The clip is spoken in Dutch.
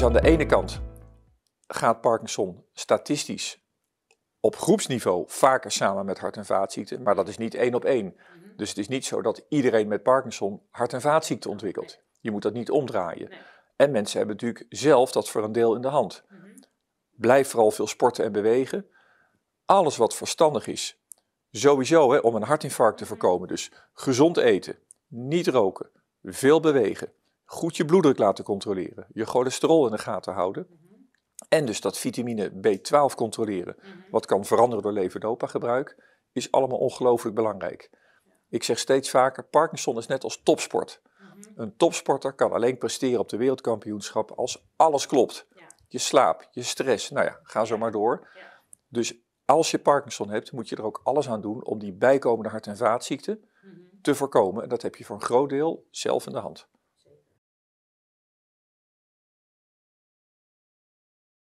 Dus aan de ene kant gaat Parkinson statistisch op groepsniveau vaker samen met hart- en vaatziekten, maar dat is niet één op één. Mhm. Dus het is niet zo dat iedereen met Parkinson hart- en vaatziekte ontwikkelt. Je moet dat niet omdraaien. En mensen hebben natuurlijk zelf dat voor een deel in de hand. Mhm. Blijf vooral veel sporten en bewegen. Alles wat verstandig is. Sowieso hè, om een hartinfarct te mhm. voorkomen. Dus gezond eten, niet roken, veel bewegen, goed je bloeddruk laten controleren, je cholesterol in de gaten houden. Mhm. En dus dat vitamine B12 controleren, mhm. wat kan veranderen door levodopa gebruik, is allemaal ongelooflijk belangrijk. Ik zeg steeds vaker, Parkinson is net als topsport. Mhm. Een topsporter kan alleen presteren op de wereldkampioenschap als alles klopt. Je slaap, je stress, nou ja, ga zo maar door. Dus als je Parkinson hebt, moet je er ook alles aan doen om die bijkomende hart- en vaatziekte te voorkomen. En dat heb je voor een groot deel zelf in de hand.